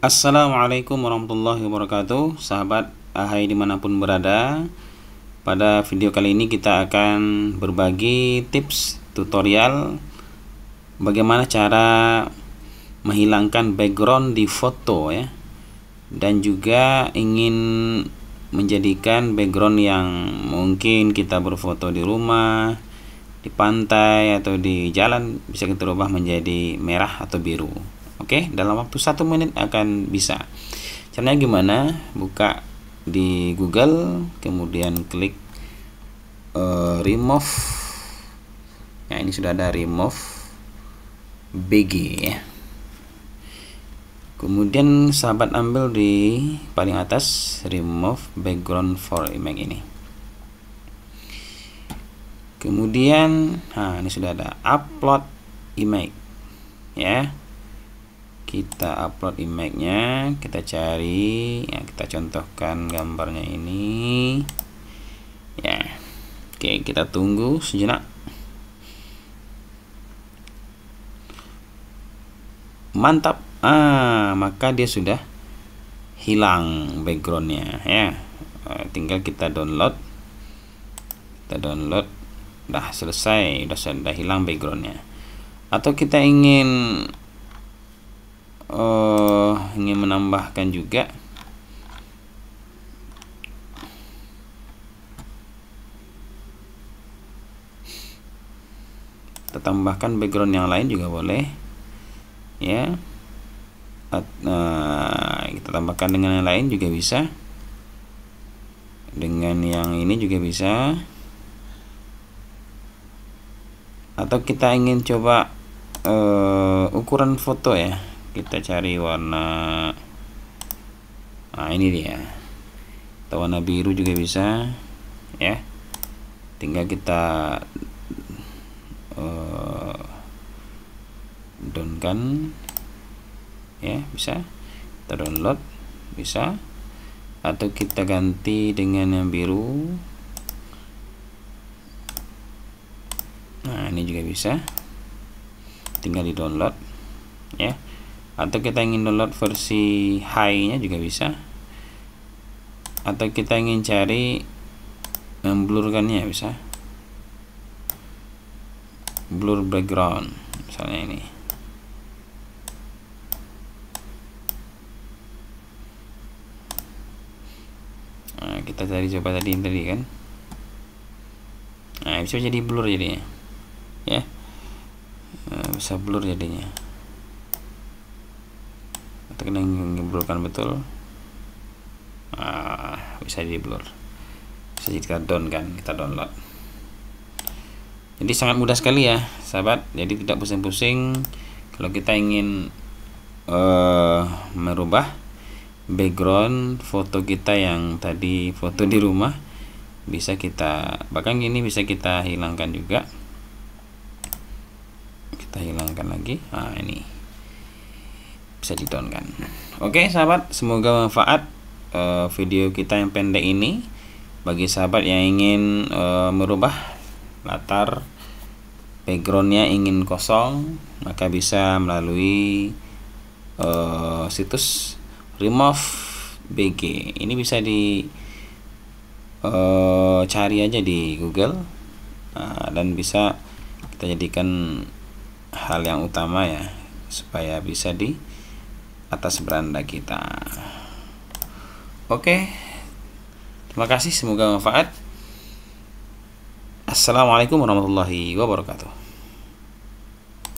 Assalamualaikum warahmatullahi wabarakatuh Sahabat ahai dimanapun berada Pada video kali ini kita akan berbagi tips tutorial Bagaimana cara menghilangkan background di foto ya Dan juga ingin menjadikan background yang mungkin kita berfoto di rumah di pantai atau di jalan bisa kita ubah menjadi merah atau biru Oke, dalam waktu satu menit akan bisa. Caranya gimana? Buka di Google, kemudian klik uh, remove. ya ini sudah ada remove BG ya. Kemudian sahabat ambil di paling atas remove background for image ini. Kemudian, nah ini sudah ada upload image ya kita upload image-nya kita cari ya kita contohkan gambarnya ini ya oke kita tunggu sejenak mantap ah maka dia sudah hilang backgroundnya ya eh, tinggal kita download kita download dah selesai udah sudah hilang backgroundnya atau kita ingin uh, ingin menambahkan juga kita tambahkan background yang lain juga boleh ya At, uh, kita tambahkan dengan yang lain juga bisa dengan yang ini juga bisa atau kita ingin coba uh, ukuran foto ya kita cari warna nah ini dia atau warna biru juga bisa ya tinggal kita uh, downkan ya bisa kita download bisa atau kita ganti dengan yang biru nah ini juga bisa tinggal di download ya atau kita ingin download versi high nya juga bisa atau kita ingin cari memblurkannya bisa blur background misalnya ini nah, kita cari coba tadi tadi kan nah bisa jadi blur jadinya ya nah, bisa blur jadinya yang dibelurkan betul ah, bisa di blur bisa kita down kan kita download jadi sangat mudah sekali ya sahabat jadi tidak pusing-pusing kalau kita ingin uh, merubah background foto kita yang tadi foto di rumah bisa kita bahkan ini bisa kita hilangkan juga kita hilangkan lagi nah ini bisa ditonton. oke sahabat semoga manfaat uh, video kita yang pendek ini bagi sahabat yang ingin uh, merubah latar backgroundnya ingin kosong maka bisa melalui uh, situs remove bg ini bisa di uh, cari aja di google nah, dan bisa kita jadikan hal yang utama ya supaya bisa di atas beranda kita oke terima kasih semoga bermanfaat. assalamualaikum warahmatullahi wabarakatuh